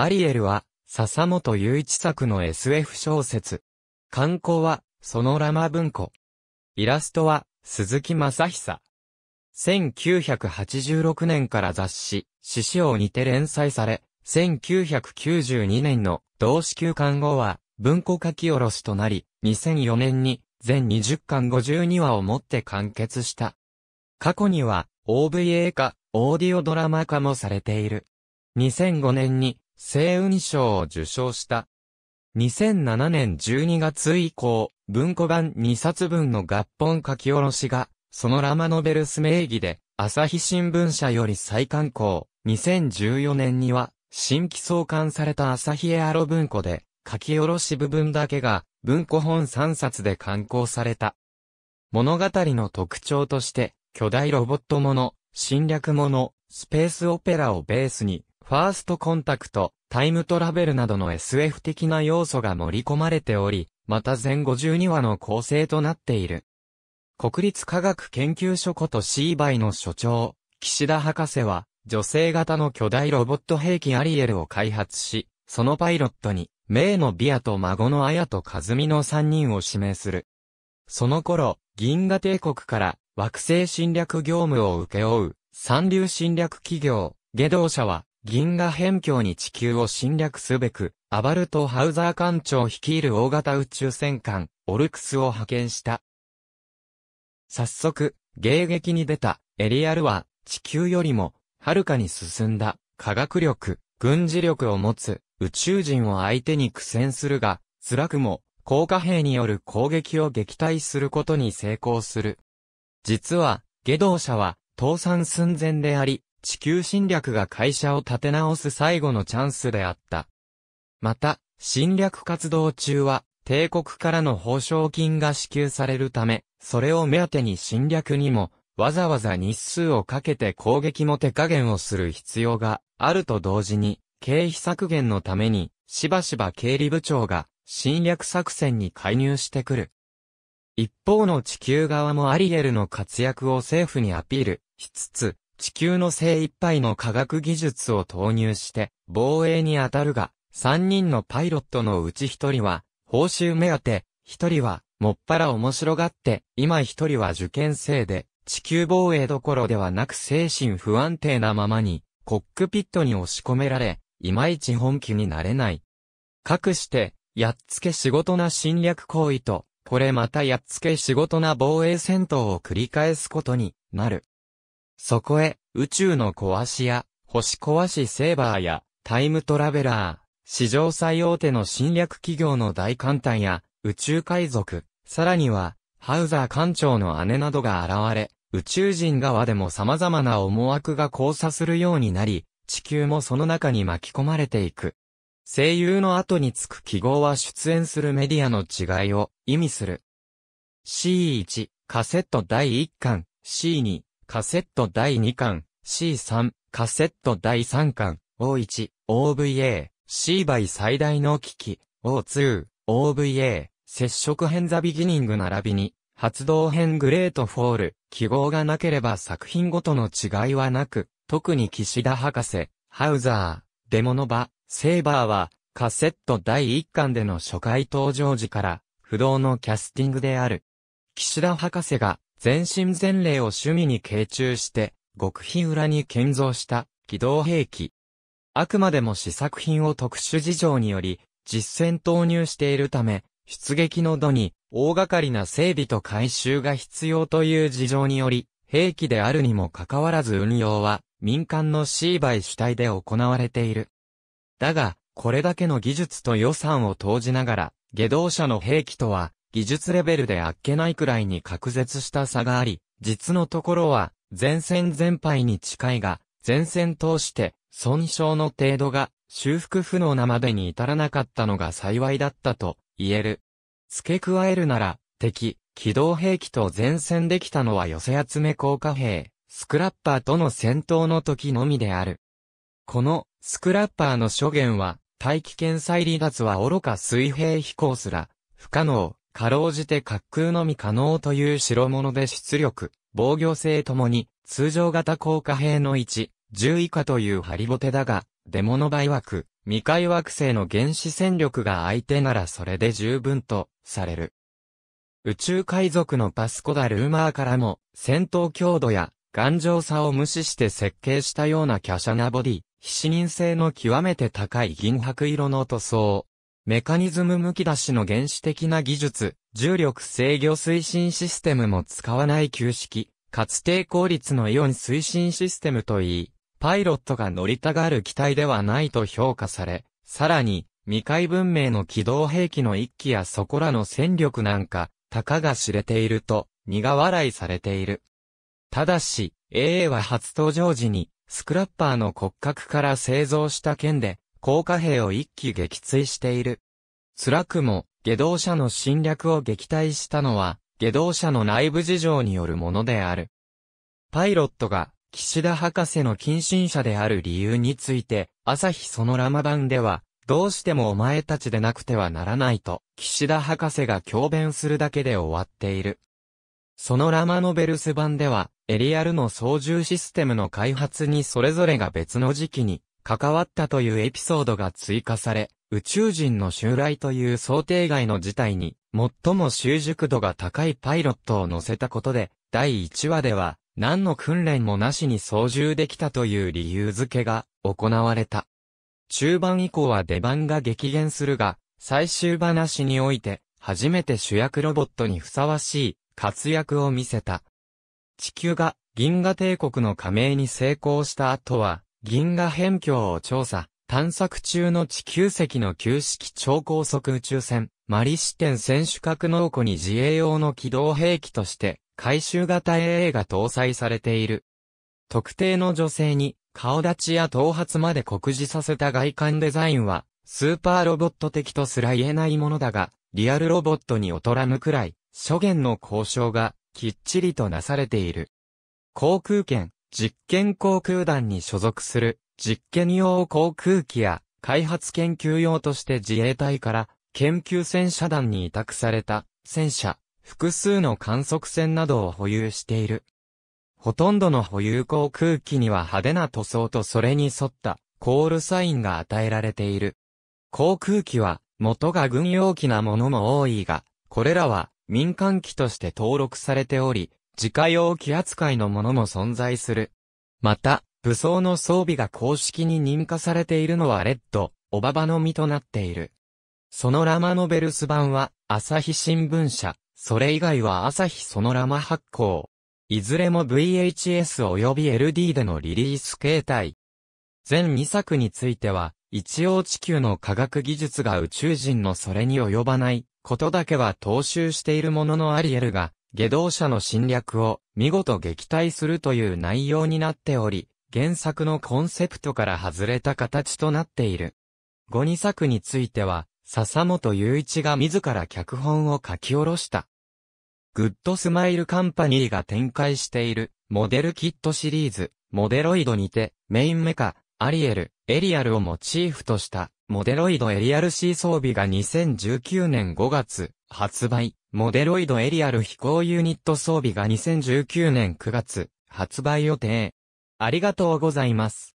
アリエルは、笹本雄一作の SF 小説。観光は、そのラマ文庫。イラストは、鈴木正久。1986年から雑誌、獅子王にて連載され、1992年の同志休刊後は、文庫書き下ろしとなり、2004年に全20巻52話をもって完結した。過去には OVA 化、オーディオドラマ化もされている。2005年に星雲賞を受賞した。2007年12月以降、文庫版2冊分の合本書き下ろしが、そのラマノベルス名義で、朝日新聞社より再刊行。2014年には、新規創刊された朝日エアロ文庫で、書き下ろし部分だけが、文庫本3冊で刊行された。物語の特徴として、巨大ロボットもの、侵略もの、スペースオペラをベースに、ファーストコンタクト、タイムトラベルなどの SF 的な要素が盛り込まれており、また全52話の構成となっている。国立科学研究所ことシーバイの所長、岸田博士は、女性型の巨大ロボット兵器アリエルを開発し、そのパイロットに、名のビアと孫のアヤとカズミの3人を指名する。その頃、銀河帝国から惑星侵略業務を請け負う、三流侵略企業、下道社は、銀河辺境に地球を侵略すべく、アバルト・ハウザー艦長率いる大型宇宙戦艦、オルクスを派遣した。早速、迎撃に出た、エリアルは、地球よりも、はるかに進んだ、科学力、軍事力を持つ、宇宙人を相手に苦戦するが、辛くも、高火兵による攻撃を撃退することに成功する。実は、下道者は、倒産寸前であり、地球侵略が会社を立て直す最後のチャンスであった。また、侵略活動中は、帝国からの報奨金が支給されるため、それを目当てに侵略にも、わざわざ日数をかけて攻撃も手加減をする必要があると同時に、経費削減のために、しばしば経理部長が侵略作戦に介入してくる。一方の地球側もアリエルの活躍を政府にアピールしつつ、地球の精一杯の科学技術を投入して防衛に当たるが、三人のパイロットのうち一人は報酬目当て、一人はもっぱら面白がって、今一人は受験生で、地球防衛どころではなく精神不安定なままに、コックピットに押し込められ、いまいち本気になれない。かくして、やっつけ仕事な侵略行為と、これまたやっつけ仕事な防衛戦闘を繰り返すことになる。そこへ、宇宙の壊しや、星壊しセーバーや、タイムトラベラー、史上最大手の侵略企業の大艦隊や、宇宙海賊、さらには、ハウザー艦長の姉などが現れ、宇宙人側でも様々な思惑が交差するようになり、地球もその中に巻き込まれていく。声優の後につく記号は出演するメディアの違いを意味する。C1、カセット第1巻、C2、カセット第2巻、C3、カセット第3巻、O1、OVA、C 倍最大の機器、O2、OVA、接触編ザビギニング並びに、発動編グレートフォール、記号がなければ作品ごとの違いはなく、特に岸田博士、ハウザー、デモノバ、セイバーは、カセット第1巻での初回登場時から、不動のキャスティングである。岸田博士が、全身全霊を趣味に傾注して、極秘裏に建造した機動兵器。あくまでも試作品を特殊事情により、実戦投入しているため、出撃の度に大掛かりな整備と改修が必要という事情により、兵器であるにもかかわらず運用は民間のシーバイ主体で行われている。だが、これだけの技術と予算を投じながら、下道車の兵器とは技術レベルであっけないくらいに隔絶した差があり、実のところは、前線全敗に近いが、前線通して、損傷の程度が、修復不能なまでに至らなかったのが幸いだったと、言える。付け加えるなら、敵、機動兵器と前線できたのは寄せ集め効果兵、スクラッパーとの戦闘の時のみである。この、スクラッパーの諸言は、大気圏再離脱は愚か水平飛行すら、不可能、かろうじて滑空のみ可能という代物で出力、防御性ともに、通常型効果兵の1、10以下というハリボテだが、デモの倍枠、未開惑星の原始戦力が相手ならそれで十分と、される。宇宙海賊のパスコダ・ルーマーからも、戦闘強度や、頑丈さを無視して設計したような華奢なボディ、非視認性の極めて高い銀白色の塗装、メカニズムむき出しの原始的な技術、重力制御推進システムも使わない旧式、かつ低効率のイオン推進システムといい、パイロットが乗りたがる機体ではないと評価され、さらに、未開文明の機動兵器の一機やそこらの戦力なんか、たかが知れていると、苦笑いされている。ただし、AA は初登場時に、スクラッパーの骨格から製造した剣で、高下兵を一気撃墜している。辛くも、下道者の侵略を撃退したのは、下道者の内部事情によるものである。パイロットが、岸田博士の近親者である理由について、朝日そのラマ版では、どうしてもお前たちでなくてはならないと、岸田博士が教弁するだけで終わっている。そのラマノベルス版では、エリアルの操縦システムの開発にそれぞれが別の時期に関わったというエピソードが追加され、宇宙人の襲来という想定外の事態に、最も習熟度が高いパイロットを乗せたことで、第1話では、何の訓練もなしに操縦できたという理由付けが行われた。中盤以降は出番が激減するが、最終話において、初めて主役ロボットにふさわしい活躍を見せた。地球が銀河帝国の加盟に成功した後は、銀河辺境を調査、探索中の地球石の旧式超高速宇宙船、マリシテン選手格納庫に自衛用の機動兵器として、回収型 AA が搭載されている。特定の女性に、顔立ちや頭髪まで酷似させた外観デザインは、スーパーロボット的とすら言えないものだが、リアルロボットに劣らぬくらい、諸言の交渉が、きっちりとなされている。航空券、実験航空団に所属する実験用航空機や開発研究用として自衛隊から研究戦車団に委託された戦車、複数の観測船などを保有している。ほとんどの保有航空機には派手な塗装とそれに沿ったコールサインが与えられている。航空機は元が軍用機なものも多いが、これらは民間機として登録されており、自家用機扱いのものも存在する。また、武装の装備が公式に認可されているのはレッド、オババの実となっている。そのラマノベルス版は、朝日新聞社、それ以外は朝日そのラマ発行。いずれも VHS 及び LD でのリリース形態。全2作については、一応地球の科学技術が宇宙人のそれに及ばないことだけは踏襲しているもののアリエルが、下道者の侵略を見事撃退するという内容になっており、原作のコンセプトから外れた形となっている。後2作については、笹本雄一が自ら脚本を書き下ろした。グッドスマイルカンパニーが展開している、モデルキットシリーズ、モデロイドにて、メインメカ、アリエル、エリアルをモチーフとした、モデロイドエリアル C 装備が2019年5月、発売、モデロイドエリアル飛行ユニット装備が2019年9月、発売予定。ありがとうございます。